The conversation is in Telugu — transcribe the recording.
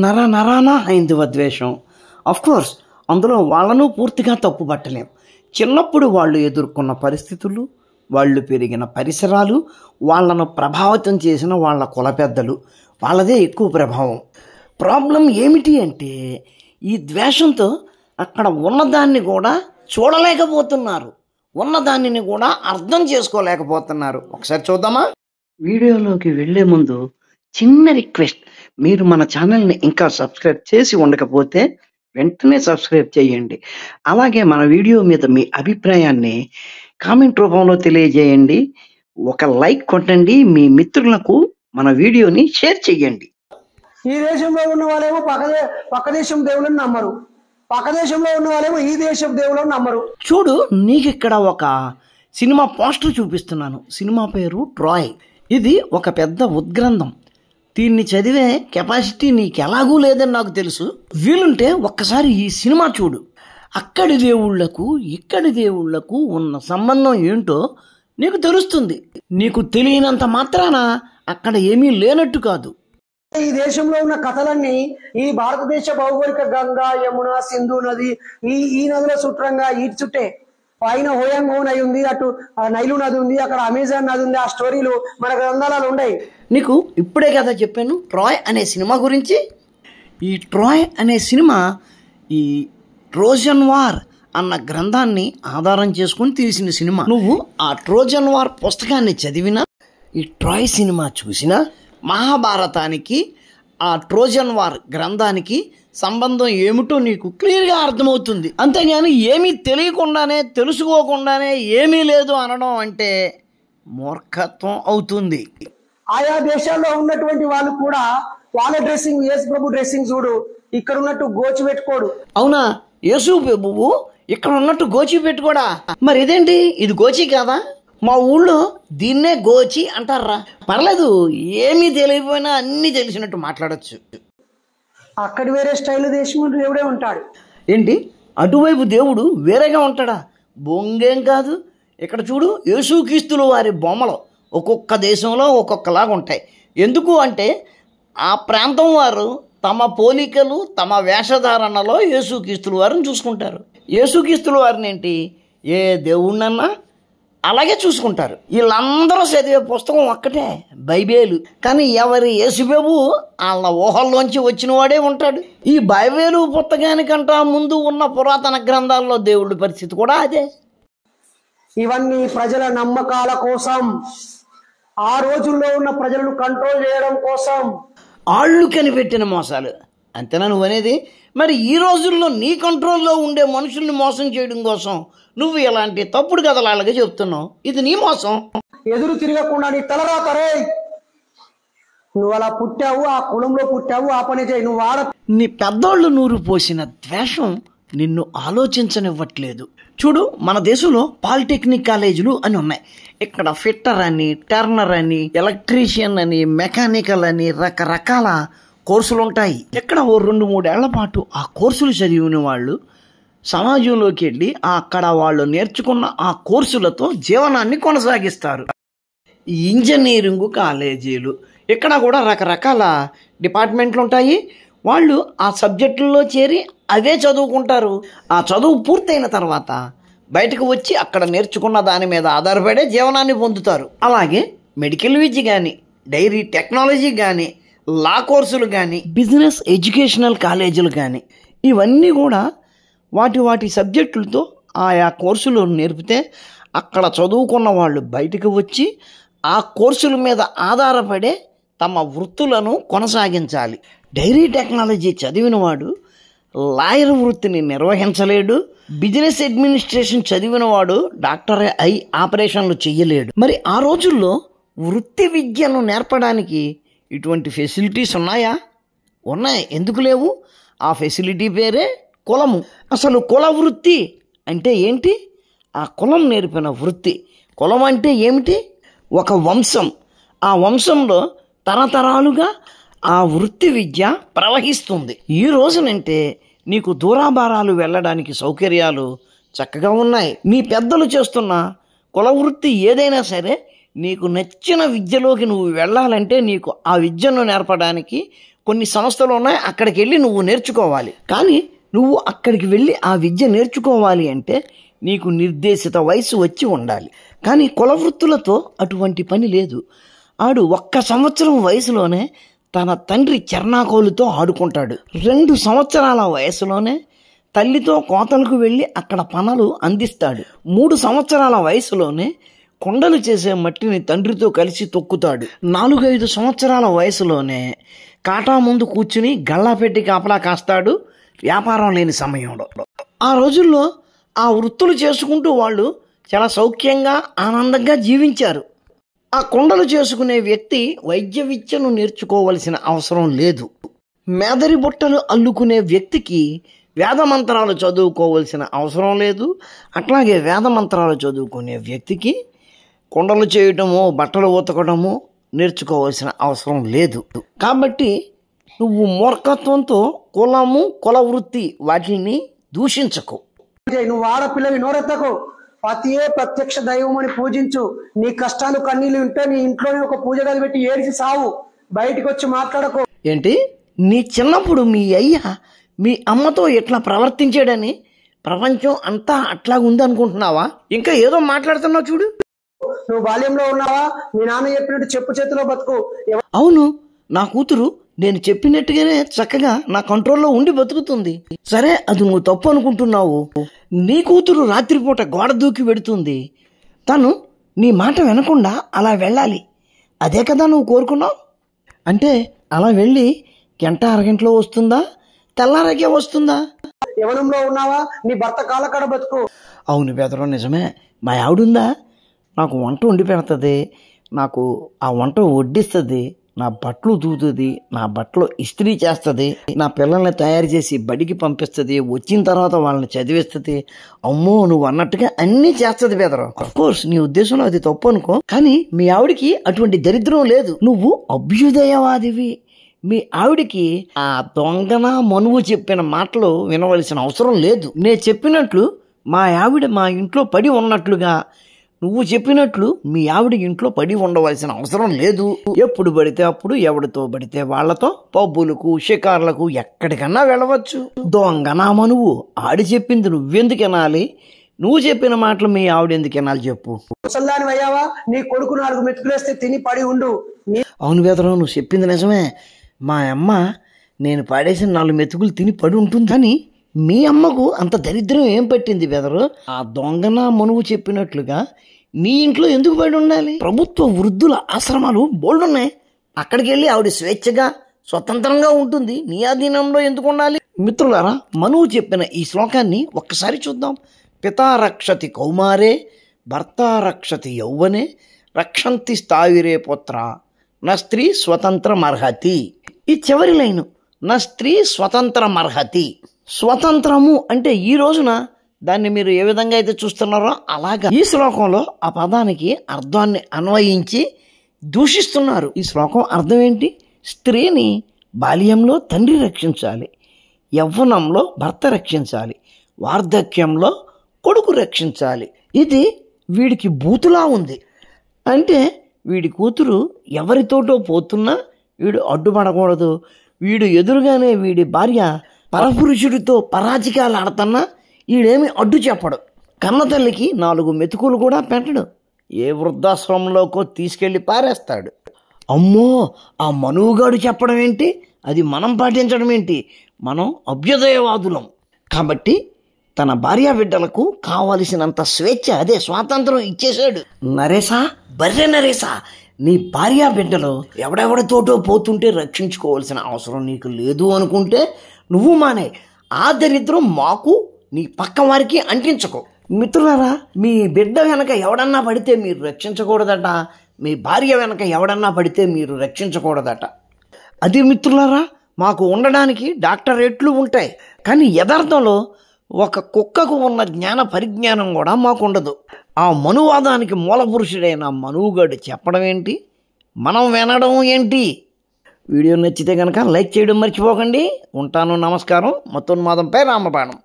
నర నరాన హైందువ ద్వేషం కోర్స్ అందులో వాళ్ళను పూర్తిగా తప్పు చిన్నప్పుడు వాళ్ళు ఎదుర్కొన్న పరిస్థితులు వాళ్ళు పెరిగిన పరిసరాలు వాళ్ళను ప్రభావితం చేసిన వాళ్ళ కుల పెద్దలు వాళ్ళదే ఎక్కువ ప్రభావం ప్రాబ్లం ఏమిటి అంటే ఈ ద్వేషంతో అక్కడ ఉన్నదాన్ని కూడా చూడలేకపోతున్నారు ఉన్నదానిని కూడా అర్థం చేసుకోలేకపోతున్నారు ఒకసారి చూద్దామా వీడియోలోకి వెళ్ళే ముందు చిన్న రిక్వెస్ట్ మీరు మన ఛానల్ని ఇంకా సబ్స్క్రైబ్ చేసి ఉండకపోతే వెంటనే సబ్స్క్రైబ్ చేయండి అలాగే మన వీడియో మీద మీ అభిప్రాయాన్ని కామెంట్ రూపంలో తెలియజేయండి ఒక లైక్ కొట్టండి మీ మిత్రులకు మన వీడియోని షేర్ చేయండి ఈ దేశంలో ఉన్న వాళ్ళేమో పక్క పక్క దేశం దేవుళ్ళని నమ్మరు పక్క దేశంలో ఉన్న వాళ్ళేమో ఈ దేశం దేవుళ్ళని నమ్మరు చూడు నీకు ఇక్కడ ఒక సినిమా పోస్టర్ చూపిస్తున్నాను సినిమా పేరు ట్రాయ్ ఇది ఒక పెద్ద ఉద్గ్రంథం దీన్ని చదివే కెపాసిటీ నీకు ఎలాగూ లేదని నాకు తెలుసు వీలుంటే ఒక్కసారి ఈ సినిమా చూడు అక్కడి దేవుళ్లకు ఇక్కడి దేవుళ్లకు ఉన్న సంబంధం ఏంటో నీకు తెలుస్తుంది నీకు తెలియనంత మాత్రాన అక్కడ ఏమీ లేనట్టు కాదు ఈ దేశంలో ఉన్న కథలన్నీ ఈ భారతదేశ భౌగోళిక గంగా యమున సింధు నది ఈ ఈ నదుల సూత్రంగా ఈ చుట్టే పైన హోయంగోన్ అయి ఉంది అటు నైలు నది ఉంది అక్కడ అమెజాన్ నది ఉంది ఆ స్టోరీలు మన గ్రంథాలలో ఉన్నాయి నీకు ఇప్పుడే కదా చెప్పాను ట్రాయ్ అనే సినిమా గురించి ఈ ట్రాయ్ అనే సినిమా ఈ ట్రోజన్ వార్ అన్న గ్రంథాన్ని ఆధారం చేసుకుని తీసిన సినిమా నువ్వు ఆ ట్రోజన్ వార్ పుస్తకాన్ని చదివినా ఈ ట్రాయ్ సినిమా చూసినా మహాభారతానికి ఆ ట్రోజన్ వార్ గ్రంథానికి సంబంధం ఏమిటో నీకు క్లియర్గా అర్థమవుతుంది అంతేగాని ఏమీ తెలియకుండానే తెలుసుకోకుండానే ఏమీ లేదు అనడం అంటే మూర్ఖత్వం అవుతుంది ఆయా దేశాల్లో ఉన్నటువంటి వాళ్ళు కూడా వాళ్ళ డ్రెస్సింగ్ యేసు ప్రభు డ్రెస్సింగ్ చూడు ఇక్కడ ఉన్నట్టు గోచి పెట్టుకోడు అవునా యేసు ప్రభువు ఇక్కడ ఉన్నట్టు గోచి పెట్టుకోడా మరి ఇదేంటి ఇది గోచి కాదా మా ఊళ్ళో దీన్నే గోచి అంటారా పర్లేదు ఏమీ తెలియకపోయినా అన్నీ తెలిసినట్టు మాట్లాడచ్చు అక్కడ వేరే స్టైల్ దేశం దేవుడే ఉంటాడు ఏంటి అటువైపు దేవుడు వేరేగా ఉంటాడా బొంగేం కాదు ఇక్కడ చూడు యేసుక్రీస్తులు వారి బొమ్మలు ఒక్కొక్క దేశంలో ఒక్కొక్కలాగా ఉంటాయి ఎందుకు అంటే ఆ ప్రాంతం వారు తమ పోలికలు తమ వేషధారణలో యేసుక్రీస్తుల వారిని చూసుకుంటారు యేసుక్రీస్తుల వారిని ఏంటి ఏ దేవుణ్ణన్నా అలాగే చూసుకుంటారు వీళ్ళందరూ చదివే పుస్తకం ఒక్కటే బైబేలు కానీ ఎవరి యేసుబాబు వాళ్ళ ఊహల్లోంచి వచ్చినవాడే ఉంటాడు ఈ బైబేలు పుస్తకానికంటా ముందు ఉన్న పురాతన గ్రంథాల్లో దేవుడి పరిస్థితి కూడా అదే ఇవన్నీ ప్రజల నమ్మకాల కోసం ఆ రోజుల్లో ఉన్న ప్రజలను కంట్రోల్ చేయడం కోసం ఆళ్ళు కనిపెట్టిన మోసాలు అంతేనా నువ్వనేది మరి ఈ రోజుల్లో నీ కంట్రోల్లో ఉండే మనుషుల్ని మోసం చేయడం కోసం నువ్వు ఇలాంటి తప్పుడు కథలు అలాగే చెప్తున్నావు ఇది నీ మోసం ఎదురు తిరగకుండా నీ తలరాతరే నువ్వు అలా పుట్టావు ఆ కులంలో పుట్టావు ఆ పని చేయి నువ్వు ఆడ నీ పెద్దోళ్ళు నూరు పోసిన ద్వేషం నిన్ను ఆలోచించనివ్వట్లేదు చూడు మన దేశంలో పాలిటెక్నిక్ కాలేజీలు అని ఉన్నాయి ఇక్కడ ఫిట్టర్ అని టర్నర్ అని ఎలక్ట్రీషియన్ అని మెకానికల్ అని రకరకాల కోర్సులు ఉంటాయి ఎక్కడ ఓ రెండు మూడేళ్ల పాటు ఆ కోర్సులు చదివిన వాళ్ళు సమాజంలోకి వెళ్ళి అక్కడ వాళ్ళు నేర్చుకున్న ఆ కోర్సులతో జీవనాన్ని కొనసాగిస్తారు ఇంజనీరింగ్ కాలేజీలు ఇక్కడ కూడా రకరకాల డిపార్ట్మెంట్లు ఉంటాయి వాళ్ళు ఆ సబ్జెక్టుల్లో చేరి అవే చదువుకుంటారు ఆ చదువు పూర్తయిన తర్వాత బయటకు వచ్చి అక్కడ నేర్చుకున్న దాని మీద ఆధారపడే జీవనాన్ని పొందుతారు అలాగే మెడికల్ విద్య కానీ డైరీ టెక్నాలజీ కానీ లా కోర్సులు కానీ బిజినెస్ ఎడ్యుకేషనల్ కాలేజీలు కానీ ఇవన్నీ కూడా వాటి వాటి సబ్జెక్టులతో ఆయా కోర్సులు నేర్పితే అక్కడ చదువుకున్న వాళ్ళు బయటకు వచ్చి ఆ కోర్సుల మీద ఆధారపడే తమ వృత్తులను కొనసాగించాలి డైరీ టెక్నాలజీ చదివినవాడు లాయర్ వృత్తిని నిర్వహించలేడు బిజినెస్ అడ్మినిస్ట్రేషన్ చదివినవాడు డాక్టర్ అయి ఆపరేషన్లు చెయ్యలేడు మరి ఆ రోజుల్లో వృత్తి విద్యను నేర్పడానికి ఇటువంటి ఫెసిలిటీస్ ఉన్నాయా ఉన్నాయి ఎందుకు లేవు ఆ ఫెసిలిటీ పేరే కులము అసలు కుల వృత్తి అంటే ఏంటి ఆ కులం నేర్పిన వృత్తి కులం అంటే ఏమిటి ఒక వంశం ఆ వంశంలో తరతరాలుగా ఆ వృత్తి విద్య ప్రవహిస్తుంది ఈ రోజునంటే నీకు దూరాభారాలు వెళ్ళడానికి సౌకర్యాలు చక్కగా ఉన్నాయి మీ పెద్దలు చేస్తున్న కుల వృత్తి ఏదైనా సరే నీకు నచ్చిన విద్యలోకి నువ్వు వెళ్ళాలంటే నీకు ఆ విద్యను నేర్పడానికి కొన్ని సంస్థలు ఉన్నాయి అక్కడికి వెళ్ళి నువ్వు నేర్చుకోవాలి కానీ నువ్వు అక్కడికి వెళ్ళి ఆ విద్య నేర్చుకోవాలి అంటే నీకు నిర్దేశిత వయసు వచ్చి ఉండాలి కానీ కులవృత్తులతో అటువంటి పని లేదు ఆడు ఒక్క సంవత్సరం వయసులోనే తన తండ్రి చర్నాకోలుతో ఆడుకుంటాడు రెండు సంవత్సరాల వయసులోనే తల్లితో కోతలకు వెళ్ళి అక్కడ పనులు అందిస్తాడు మూడు సంవత్సరాల వయసులోనే కొండలు చేసే మట్టిని తండ్రితో కలిసి తొక్కుతాడు నాలుగైదు సంవత్సరాల వయసులోనే కాటా ముందు కూర్చుని పెట్టి కాపలా కాస్తాడు వ్యాపారం లేని సమయంలో ఆ రోజుల్లో ఆ వృత్తులు చేసుకుంటూ వాళ్ళు చాలా సౌఖ్యంగా ఆనందంగా జీవించారు ఆ కొండలు చేసుకునే వ్యక్తి వైద్య విద్యను నేర్చుకోవలసిన అవసరం లేదు మేదరి బుట్టలు అల్లుకునే వ్యక్తికి వేదమంత్రాలు చదువుకోవలసిన అవసరం లేదు అట్లాగే వేదమంత్రాలు చదువుకునే వ్యక్తికి కుండలు చేయటము బట్టలు ఉతకడము నేర్చుకోవాల్సిన అవసరం లేదు కాబట్టి నువ్వు మూర్ఖత్వంతో కులము కుల వృత్తి వాటిని దూషించకు నువ్వు ఆడపిల్లవి నోరెత్తకు పతియే ప్రత్యక్ష దైవం అని పూజించు నీ కష్టాలు కన్నీళ్ళు ఉంటే నీ ఇంట్లోనే ఒక పూజ గది పెట్టి ఏడిచి సావు బయటికి వచ్చి మాట్లాడకు ఏంటి నీ చిన్నప్పుడు మీ అయ్య మీ అమ్మతో ఎట్లా ప్రవర్తించాడని ప్రపంచం అంతా అట్లా ఉంది అనుకుంటున్నావా ఇంకా ఏదో మాట్లాడుతున్నావు చూడు నువ్వు బాల్యంలో ఉన్నావా మీ నాన్న చెప్పినట్టు చెప్పు చేతిలో బతుకు అవును నా కూతురు నేను చెప్పినట్టుగానే చక్కగా నా కంట్రోల్లో ఉండి బతుకుతుంది సరే అది నువ్వు తప్పు అనుకుంటున్నావు నీ కూతురు రాత్రిపూట గోడ దూకి పెడుతుంది తను నీ మాట వినకుండా అలా వెళ్ళాలి అదే కదా నువ్వు కోరుకున్నావు అంటే అలా వెళ్ళి గంట అరగంటలో వస్తుందా తెల్లారకే వస్తుందా యవనంలో ఉన్నావా నీ భర్త కాలకడ బతుకు అవును బెదరం నిజమే మా ఆవిడుందా నాకు వంట వండి పెడుతుంది నాకు ఆ వంట వడ్డిస్తుంది నా బట్టలు దూతుంది నా బట్టలు ఇస్త్రీ చేస్తుంది నా పిల్లల్ని తయారు చేసి బడికి పంపిస్తుంది వచ్చిన తర్వాత వాళ్ళని చదివిస్తుంది అమ్మో నువ్వు అన్నట్టుగా అన్నీ చేస్తుంది బెదరు కోర్స్ నీ ఉద్దేశంలో అది తప్పు అనుకో కానీ మీ ఆవిడికి అటువంటి దరిద్రం లేదు నువ్వు అభ్యుదయవాదివి మీ ఆవిడికి ఆ దొంగన మనువు చెప్పిన మాటలు వినవలసిన అవసరం లేదు నేను చెప్పినట్లు మా ఆవిడ మా ఇంట్లో పడి ఉన్నట్లుగా నువ్వు చెప్పినట్లు మీ ఆవిడ ఇంట్లో పడి ఉండవలసిన అవసరం లేదు ఎప్పుడు పడితే అప్పుడు ఎవడితో పడితే వాళ్లతో పబ్బులకు షికార్లకు ఎక్కడికన్నా వెళ్ళవచ్చు దొంగనామా నువ్వు ఆడి చెప్పింది నువ్వెందుకు వినాలి నువ్వు చెప్పిన మాటలు మీ ఆవిడ ఎందుకు వినాలి చెప్పు అయ్యావా నీ కొడుకు నాలుగు మెతుకులేస్తే తిని పడి ఉండు అవును వేదరావు నువ్వు చెప్పింది నిజమే మా అమ్మ నేను పాడేసిన నాలుగు మెతుకులు తిని పడి ఉంటుందని మీ అమ్మకు అంత దరిద్రం ఏం పట్టింది బెదరు ఆ దొంగన మనువు చెప్పినట్లుగా మీ ఇంట్లో ఎందుకు పడి ఉండాలి ప్రభుత్వ వృద్ధుల ఆశ్రమాలు బోల్డున్నాయి అక్కడికి వెళ్ళి ఆవిడ స్వేచ్ఛగా స్వతంత్రంగా ఉంటుంది నీ అధీనంలో ఎందుకు ఉండాలి మిత్రులారా మనువు చెప్పిన ఈ శ్లోకాన్ని ఒక్కసారి చూద్దాం పితారక్షతి కౌమారే భర్త రక్షతి యౌవనే రక్షంతి స్థావిరే పుత్ర నా స్త్రీ స్వతంత్రమర్హతి ఈ చివరి లైను నా స్త్రీ స్వతంత్రమర్హతి స్వతంత్రము అంటే ఈ రోజున దాన్ని మీరు ఏ విధంగా అయితే చూస్తున్నారో అలాగా ఈ శ్లోకంలో ఆ పదానికి అర్థాన్ని అన్వయించి దూషిస్తున్నారు ఈ శ్లోకం అర్థం ఏంటి స్త్రీని బాల్యంలో తండ్రి రక్షించాలి యవ్వనంలో భర్త రక్షించాలి వార్ధక్యంలో కొడుకు రక్షించాలి ఇది వీడికి బూతులా ఉంది అంటే వీడి కూతురు ఎవరితోటో పోతున్నా వీడు అడ్డుపడకూడదు వీడు ఎదురుగానే వీడి భార్య పరపురుషుడితో పరాజికాలు ఆడతన్నా ఈడేమి అడ్డు చెప్పడు కన్నతల్లికి నాలుగు మెతుకులు కూడా పెట్టడు ఏ వృద్ధాశ్రమంలోకో తీసుకెళ్ళి పారేస్తాడు అమ్మో ఆ మనువుగాడు చెప్పడం ఏంటి అది మనం పాటించడం ఏంటి మనం అభ్యుదయవాదులం కాబట్టి తన భార్యా బిడ్డలకు కావలసినంత స్వేచ్ఛ అదే స్వాతంత్రం ఇచ్చేశాడు నరేసా బర్రె నరేసా నీ భార్యా బిడ్డలు ఎవడెవడితోటో పోతుంటే రక్షించుకోవాల్సిన అవసరం నీకు లేదు అనుకుంటే నువ్వు మానే ఆ దరిద్రం మాకు నీ పక్క వారికి అంటించకు మిత్రులారా మీ బిడ్డ వెనక ఎవడన్నా పడితే మీరు రక్షించకూడదట మీ భార్య వెనక ఎవడన్నా పడితే మీరు రక్షించకూడదట అది మిత్రులారా మాకు ఉండడానికి డాక్టరేట్లు ఉంటాయి కానీ యథార్థంలో ఒక కుక్కకు ఉన్న జ్ఞాన పరిజ్ఞానం కూడా మాకు ఉండదు ఆ మనువాదానికి పురుషుడైన మనువుగాడు చెప్పడం ఏంటి మనం వినడం ఏంటి వీడియో నచ్చితే కనుక లైక్ చేయడం మర్చిపోకండి ఉంటాను నమస్కారం మొత్తం మాదంపై రామబాణం